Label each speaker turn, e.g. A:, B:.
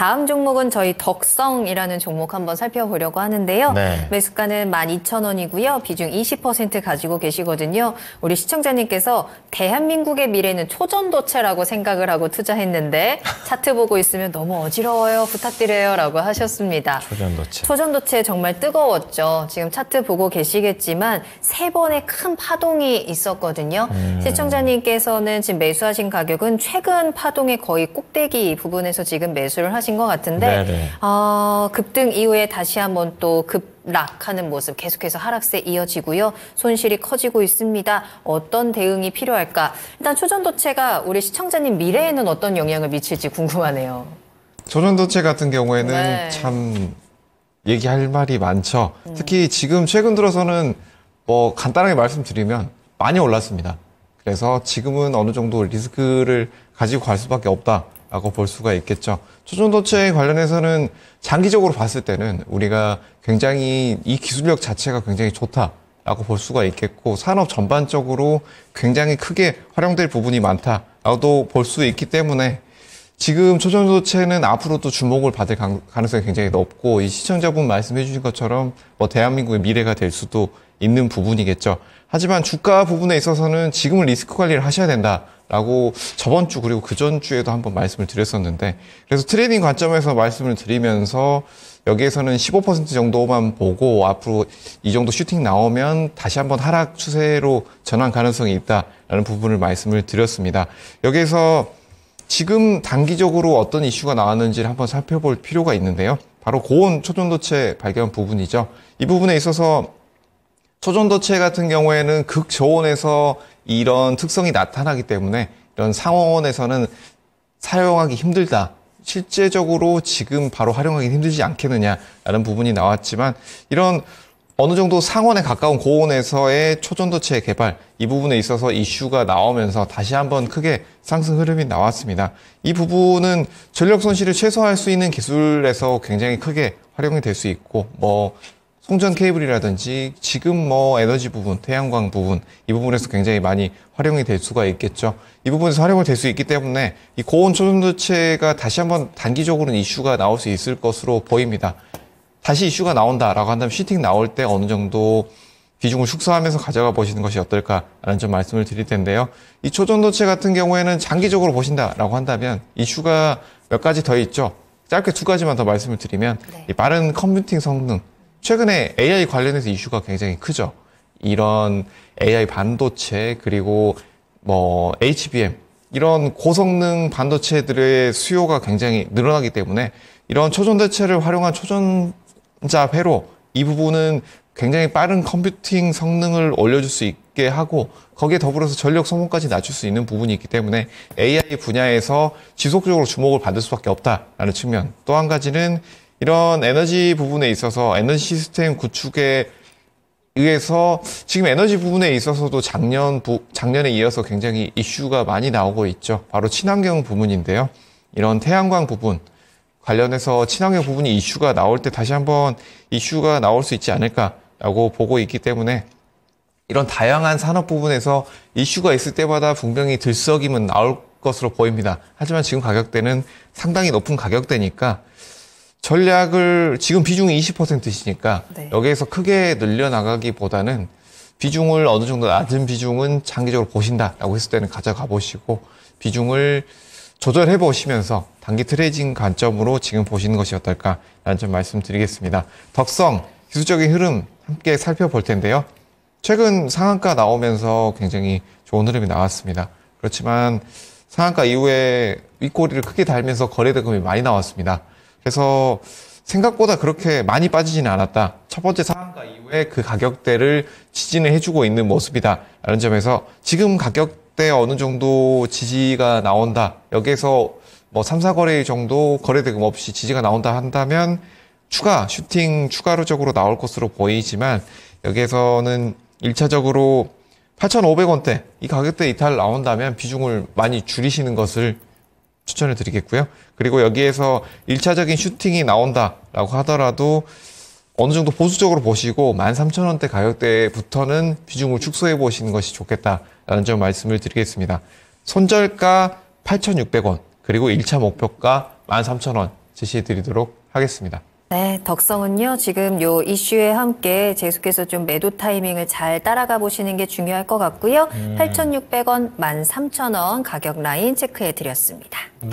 A: 다음 종목은 저희 덕성이라는 종목 한번 살펴보려고 하는데요. 네. 매수가는 12,000원이고요. 비중 20% 가지고 계시거든요. 우리 시청자님께서 대한민국의 미래는 초전도체라고 생각을 하고 투자했는데 차트 보고 있으면 너무 어지러워요. 부탁드려요라고 하셨습니다. 초전도체. 초전도체 정말 뜨거웠죠. 지금 차트 보고 계시겠지만 세 번의 큰 파동이 있었거든요. 음. 시청자님께서는 지금 매수하신 가격은 최근 파동의 거의 꼭대기 부분에서 지금 매수를 하신 하신 것 같은데 네, 네. 어, 급등 이후에 다시 한번 또 급락하는 모습 계속해서 하락세 이어지고요. 손실이 커지고 있습니다. 어떤 대응이 필요할까? 일단 초전도체가 우리 시청자님 미래에는 어떤 영향을 미칠지 궁금하네요.
B: 초전도체 같은 경우에는 네. 참 얘기할 말이 많죠. 음. 특히 지금 최근 들어서는 뭐 간단하게 말씀드리면 많이 올랐습니다. 그래서 지금은 어느 정도 리스크를 가지고 갈 수밖에 없다. 라고 볼 수가 있겠죠. 초전도체 관련해서는 장기적으로 봤을 때는 우리가 굉장히 이 기술력 자체가 굉장히 좋다. 라고 볼 수가 있겠고 산업 전반적으로 굉장히 크게 활용될 부분이 많다라고도 볼 수 있기 때문에 지금 초전도체는 앞으로도 주목을 받을 가능성이 굉장히 높고 이 시청자분 말씀해 주신 것처럼 뭐 대한민국의 미래가 될 수도 있는 부분이겠죠. 하지만 주가 부분에 있어서는 지금은 리스크 관리를 하셔야 된다라고 저번 주 그리고 그 전 주에도 한번 말씀을 드렸었는데 그래서 트레이딩 관점에서 말씀을 드리면서 여기에서는 15% 정도만 보고 앞으로 이 정도 슈팅 나오면 다시 한번 하락 추세로 전환 가능성이 있다라는 부분을 말씀을 드렸습니다. 여기에서 지금 단기적으로 어떤 이슈가 나왔는지를 한번 살펴볼 필요가 있는데요. 바로 고온 초전도체 발견 부분이죠. 이 부분에 있어서 초전도체 같은 경우에는 극저온에서 이런 특성이 나타나기 때문에 이런 상온에서는 사용하기 힘들다. 실제적으로 지금 바로 활용하기 힘들지 않겠느냐라는 부분이 나왔지만 이런 어느 정도 상온에 가까운 고온에서의 초전도체 개발 이 부분에 있어서 이슈가 나오면서 다시 한번 크게 상승 흐름이 나왔습니다. 이 부분은 전력 손실을 최소화할 수 있는 기술에서 굉장히 크게 활용이 될 수 있고 뭐 송전 케이블이라든지 지금 뭐 에너지 부분, 태양광 부분 이 부분에서 굉장히 많이 활용이 될 수가 있겠죠. 이 부분에서 활용이 될 수 있기 때문에 이 고온 초전도체가 다시 한번 단기적으로는 이슈가 나올 수 있을 것으로 보입니다. 다시 이슈가 나온다라고 한다면 시팅 나올 때 어느 정도 비중을 축소하면서 가져가 보시는 것이 어떨까라는 좀 말씀을 드릴 텐데요. 이 초전도체 같은 경우에는 장기적으로 보신다라고 한다면 이슈가 몇 가지 더 있죠. 짧게 두 가지만 더 말씀을 드리면 네. 이 빠른 컴퓨팅 성능 최근에 AI 관련해서 이슈가 굉장히 크죠. 이런 AI 반도체 그리고 뭐 HBM 이런 고성능 반도체들의 수요가 굉장히 늘어나기 때문에 이런 초전대체를 활용한 초전자 회로 이 부분은 굉장히 빠른 컴퓨팅 성능을 올려줄 수 있게 하고 거기에 더불어서 전력 소모까지 낮출 수 있는 부분이 있기 때문에 AI 분야에서 지속적으로 주목을 받을 수밖에 없다라는 측면 또 한 가지는 이런 에너지 부분에 있어서 에너지 시스템 구축에 의해서 지금 에너지 부분에 있어서도 작년 부, 작년에 이어서 굉장히 이슈가 많이 나오고 있죠. 바로 친환경 부분인데요. 이런 태양광 부분 관련해서 친환경 부분이 이슈가 나올 때 다시 한번 이슈가 나올 수 있지 않을까라고 보고 있기 때문에 이런 다양한 산업 부분에서 이슈가 있을 때마다 분명히 들썩임은 나올 것으로 보입니다. 하지만 지금 가격대는 상당히 높은 가격대니까 전략을 지금 비중이 20%시니까 네. 여기에서 크게 늘려나가기보다는 비중을 어느 정도 낮은 비중은 장기적으로 보신다라고 했을 때는 가져가 보시고 비중을 조절해 보시면서 단기 트레이딩 관점으로 지금 보시는 것이 어떨까라는 점 말씀드리겠습니다. 덕성 기술적인 흐름 함께 살펴볼 텐데요. 최근 상한가 나오면서 굉장히 좋은 흐름이 나왔습니다. 그렇지만 상한가 이후에 윗꼬리를 크게 달면서 거래대금이 많이 나왔습니다. 그래서 생각보다 그렇게 많이 빠지지는 않았다. 첫 번째 상한가 이후에 그 가격대를 지지는 해주고 있는 모습이다. 라는 점에서 지금 가격대 어느 정도 지지가 나온다. 여기에서 뭐 3, 4거래일 정도 거래대금 없이 지지가 나온다 한다면 추가, 슈팅 추가로적으로 나올 것으로 보이지만 여기에서는 1차적으로 8,500원대 이 가격대 이탈 나온다면 비중을 많이 줄이시는 것을 추천을 드리겠고요. 그리고 여기에서 1차적인 슈팅이 나온다라고 하더라도 어느 정도 보수적으로 보시고 13,000원대 가격대부터는 비중을 축소해 보시는 것이 좋겠다라는 점 말씀을 드리겠습니다. 손절가 8,600원, 그리고 1차 목표가 13,000원 제시해 드리도록 하겠습니다.
A: 네, 덕성은요, 지금 요 이슈에 함께 계속해서 좀 매도 타이밍을 잘 따라가 보시는 게 중요할 것 같고요. 음. 8,600원, 13,000원 가격 라인 체크해 드렸습니다. 네.